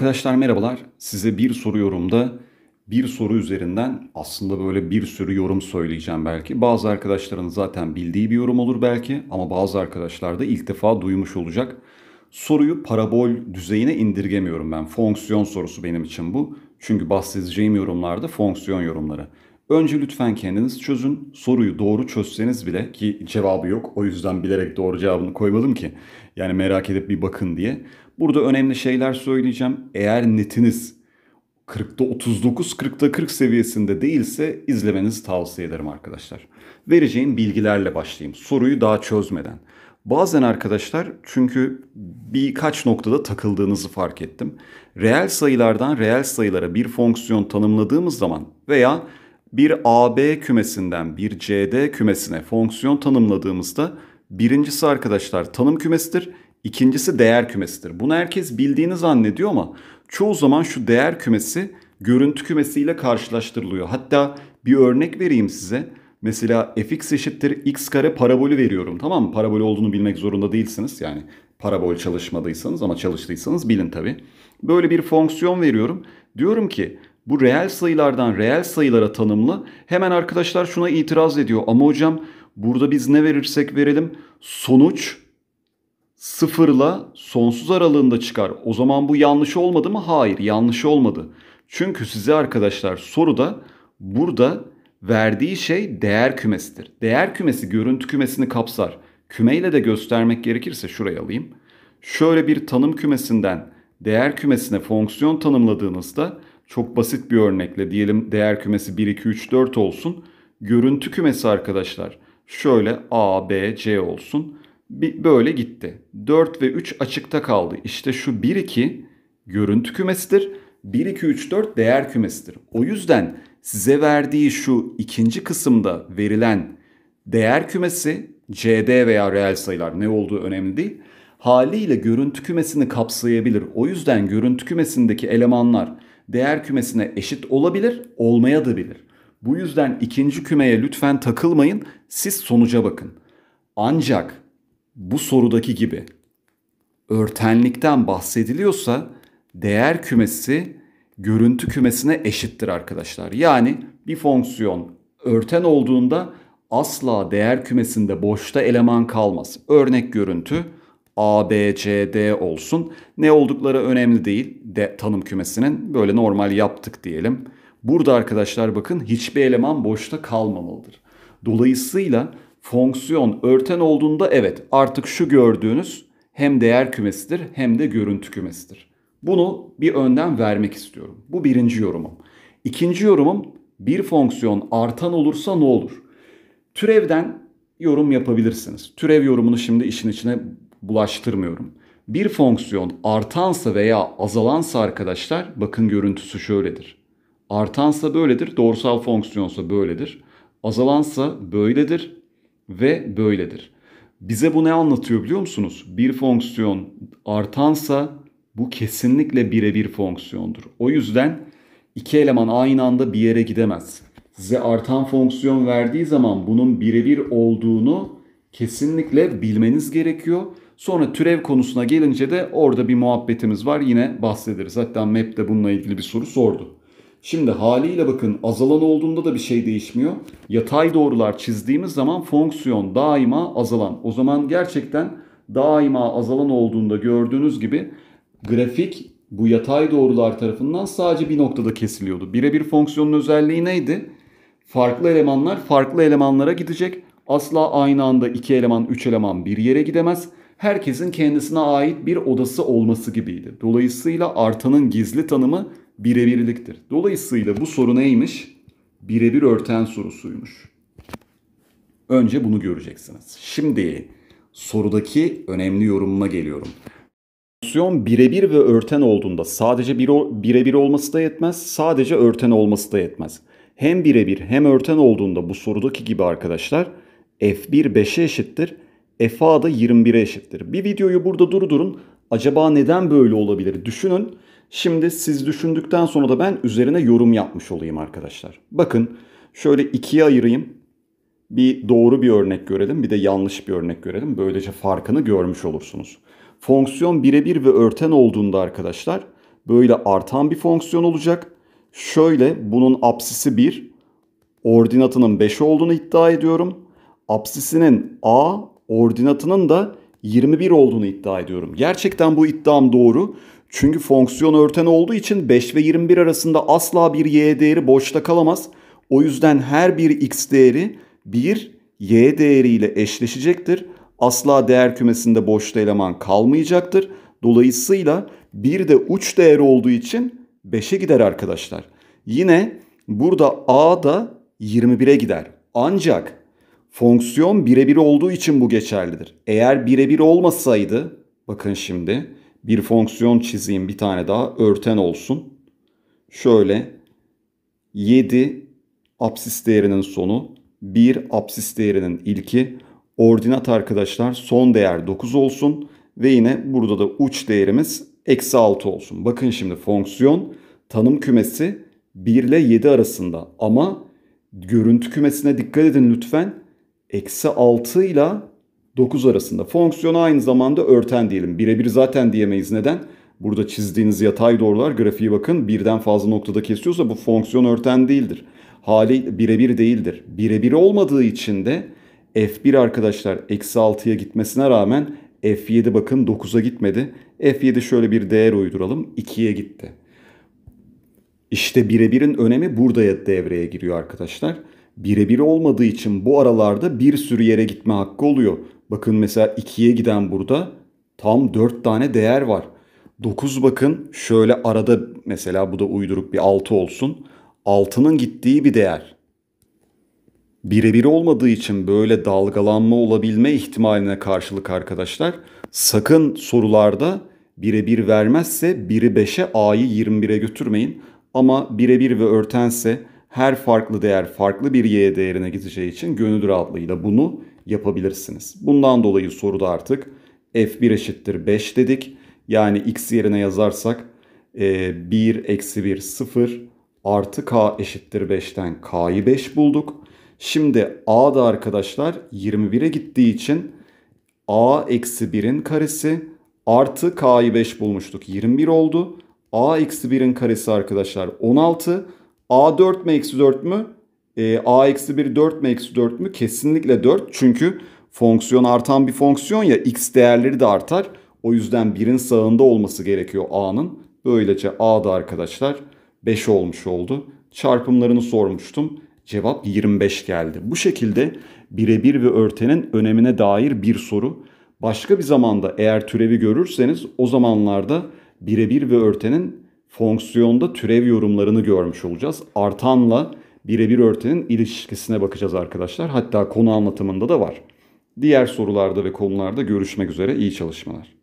Arkadaşlar merhabalar. Size bir soru yorumda bir soru üzerinden aslında böyle bir sürü yorum söyleyeceğim belki. Bazı arkadaşların zaten bildiği bir yorum olur belki ama bazı arkadaşlar da ilk defa duymuş olacak. Soruyu parabol düzeyine indirgemiyorum ben. Fonksiyon sorusu benim için bu. Çünkü bahsedeceğim yorumlarda fonksiyon yorumları. Önce lütfen kendiniz çözün. Soruyu doğru çözseniz bile ki cevabı yok. O yüzden bilerek doğru cevabını koymadım ki. Yani merak edip bir bakın diye. Burada önemli şeyler söyleyeceğim. Eğer netiniz 40'ta 39, 40'ta 40 seviyesinde değilse izlemenizi tavsiye ederim arkadaşlar. Vereceğim bilgilerle başlayayım. Soruyu daha çözmeden. Bazen arkadaşlar çünkü birkaç noktada takıldığınızı fark ettim. Reel sayılardan reel sayılara bir fonksiyon tanımladığımız zaman veya bir AB kümesinden bir CD kümesine fonksiyon tanımladığımızda birincisi arkadaşlar tanım kümesidir. İkincisi değer kümesidir. Bunu herkes bildiğini zannediyor ama çoğu zaman şu değer kümesi görüntü kümesiyle karşılaştırılıyor. Hatta bir örnek vereyim size. Mesela fx eşittir x kare parabolü veriyorum. Tamam mı? Parabol olduğunu bilmek zorunda değilsiniz. Yani parabol çalışmadıysanız ama çalıştıysanız bilin tabi. Böyle bir fonksiyon veriyorum. Diyorum ki bu reel sayılardan reel sayılara tanımlı. Hemen arkadaşlar şuna itiraz ediyor. Ama hocam burada biz ne verirsek verelim sonuç sıfırla sonsuz aralığında çıkar. O zaman bu yanlış olmadı mı? Hayır yanlış olmadı. Çünkü size arkadaşlar soruda burada verdiği şey değer kümesidir. Değer kümesi görüntü kümesini kapsar. Kümeyle de göstermek gerekirse şuraya alayım. Şöyle bir tanım kümesinden değer kümesine fonksiyon tanımladığınızda çok basit bir örnekle diyelim değer kümesi 1, 2, 3, 4 olsun. Görüntü kümesi arkadaşlar şöyle A, B, C olsun böyle gitti. 4 ve 3 açıkta kaldı. İşte şu 1-2 görüntü kümesidir. 1-2-3-4 değer kümesidir. O yüzden size verdiği şu ikinci kısımda verilen değer kümesi CD veya reel sayılar ne olduğu önemli değil. Haliyle görüntü kümesini kapsayabilir. O yüzden görüntü kümesindeki elemanlar değer kümesine eşit olabilir, olmaya da bilir. Bu yüzden ikinci kümeye lütfen takılmayın, siz sonuca bakın. Ancak bu sorudaki gibi örtenlikten bahsediliyorsa değer kümesi görüntü kümesine eşittir arkadaşlar. Yani bir fonksiyon örten olduğunda asla değer kümesinde boşta eleman kalmaz. Örnek görüntü A, B, C, D olsun. Ne oldukları önemli değil de tanım kümesinin. Böyle normal yaptık diyelim. Burada arkadaşlar bakın hiçbir eleman boşta kalmamalıdır. Dolayısıyla fonksiyon örten olduğunda evet artık şu gördüğünüz hem değer kümesidir hem de görüntü kümesidir. Bunu bir önden vermek istiyorum. Bu birinci yorumum. İkinci yorumum bir fonksiyon artan olursa ne olur? Türevden yorum yapabilirsiniz. Türev yorumunu şimdi işin içine bulaştırmıyorum. Bir fonksiyon artansa veya azalansa arkadaşlar bakın görüntüsü şöyledir. Artansa böyledir, doğrusal fonksiyonsa böyledir. Azalansa böyledir, ve böyledir. Bize bu ne anlatıyor biliyor musunuz? Bir fonksiyon artansa bu kesinlikle birebir fonksiyondur. O yüzden iki eleman aynı anda bir yere gidemez. Size artan fonksiyon verdiği zaman bunun birebir olduğunu kesinlikle bilmeniz gerekiyor. Sonra türev konusuna gelince de orada bir muhabbetimiz var. Yine bahsederiz. Hatta Map de bununla ilgili bir soru sordu. Şimdi haliyle bakın azalan olduğunda da bir şey değişmiyor. Yatay doğrular çizdiğimiz zaman fonksiyon daima azalan. O zaman gerçekten daima azalan olduğunda gördüğünüz gibi grafik bu yatay doğrular tarafından sadece bir noktada kesiliyordu. Birebir fonksiyonun özelliği neydi? Farklı elemanlar farklı elemanlara gidecek. Asla aynı anda iki eleman, üç eleman bir yere gidemez. Herkesin kendisine ait bir odası olması gibiydi. Dolayısıyla artanın gizli tanımı birebirliktir. Dolayısıyla bu soru neymiş? Birebir örten sorusuymuş. Önce bunu göreceksiniz. Şimdi sorudaki önemli yorumuma geliyorum. Fonksiyon birebir ve örten olduğunda sadece birebir olması da yetmez, sadece örten olması da yetmez. Hem birebir hem örten olduğunda bu sorudaki gibi arkadaşlar f1 5'e eşittir, fa da 21'e eşittir. Bir videoyu burada durdurun. Acaba neden böyle olabilir? Düşünün. Şimdi siz düşündükten sonra da ben üzerine yorum yapmış olayım arkadaşlar. Bakın şöyle ikiye ayırayım. Bir doğru bir örnek görelim bir de yanlış bir örnek görelim. Böylece farkını görmüş olursunuz. Fonksiyon birebir ve örten olduğunda arkadaşlar böyle artan bir fonksiyon olacak. Şöyle bunun apsisi 1, ordinatının 5 olduğunu iddia ediyorum. Apsisinin a, ordinatının da 21 olduğunu iddia ediyorum. Gerçekten bu iddiam doğru. Çünkü fonksiyon örten olduğu için 5 ve 21 arasında asla bir y değeri boşta kalamaz. O yüzden her bir x değeri bir y değeriyle eşleşecektir. Asla değer kümesinde boşta eleman kalmayacaktır. Dolayısıyla bir de uç değer olduğu için 5'e gider arkadaşlar. Yine burada a da 21'e gider. Ancak fonksiyon birebir olduğu için bu geçerlidir. Eğer birebir olmasaydı bakın şimdi bir fonksiyon çizeyim bir tane daha örten olsun. Şöyle 7 apsis değerinin sonu 1 apsis değerinin ilki ordinat arkadaşlar son değer 9 olsun ve yine burada da uç değerimiz eksi 6 olsun. Bakın şimdi fonksiyon tanım kümesi 1 ile 7 arasında ama görüntü kümesine dikkat edin lütfen. Eksi 6 ile 9 arasında. Fonksiyonu aynı zamanda örten diyelim. Birebir zaten diyemeyiz. Neden? Burada çizdiğiniz yatay doğrular grafiği bakın birden fazla noktada kesiyorsa bu fonksiyon örten değildir. Hali birebir değildir. Birebir olmadığı için de F1 arkadaşlar eksi 6'ya gitmesine rağmen F7 bakın 9'a gitmedi. F7 şöyle bir değer uyduralım 2'ye gitti. İşte birebirin önemi burada devreye giriyor arkadaşlar. Birebir olmadığı için bu aralarda bir sürü yere gitme hakkı oluyor. Bakın mesela 2'ye giden burada tam 4 tane değer var. 9 bakın şöyle arada mesela bu da uyduruk bir 6 olsun. 6'nın gittiği bir değer. Birebir olmadığı için böyle dalgalanma olabilme ihtimaline karşılık arkadaşlar sakın sorularda birebir vermezse biri 5'e A'yı 21'e götürmeyin. Ama birebir ve örtense her farklı değer farklı bir Y değerine gideceği için gönül rahatlığıyla bunu yapabilirsiniz. Bundan dolayı soruda artık f1 eşittir 5 dedik. Yani x yerine yazarsak 1 e, eksi 1 0 artı k eşittir 5'ten k'yı 5 bulduk. Şimdi a da arkadaşlar 21'e gittiği için a eksi 1'in karesi artı k'yı 5 bulmuştuk 21 oldu. a eksi 1'in karesi arkadaşlar 16. a 4 mi eksi 4 mü? e, a eksi 1 4 mü eksi 4 mü? Kesinlikle 4 çünkü fonksiyon artan bir fonksiyon ya x değerleri de artar. O yüzden 1'in sağında olması gerekiyor a'nın. Böylece a da arkadaşlar 5 olmuş oldu. Çarpımlarını sormuştum. Cevap 25 geldi. Bu şekilde birebir ve örtenin önemine dair bir soru. Başka bir zamanda eğer türevi görürseniz o zamanlarda birebir ve örtenin fonksiyonda türev yorumlarını görmüş olacağız. Artanla birebir örtünün ilişkisine bakacağız arkadaşlar. Hatta konu anlatımında da var. Diğer sorularda ve konularda görüşmek üzere İyi çalışmalar.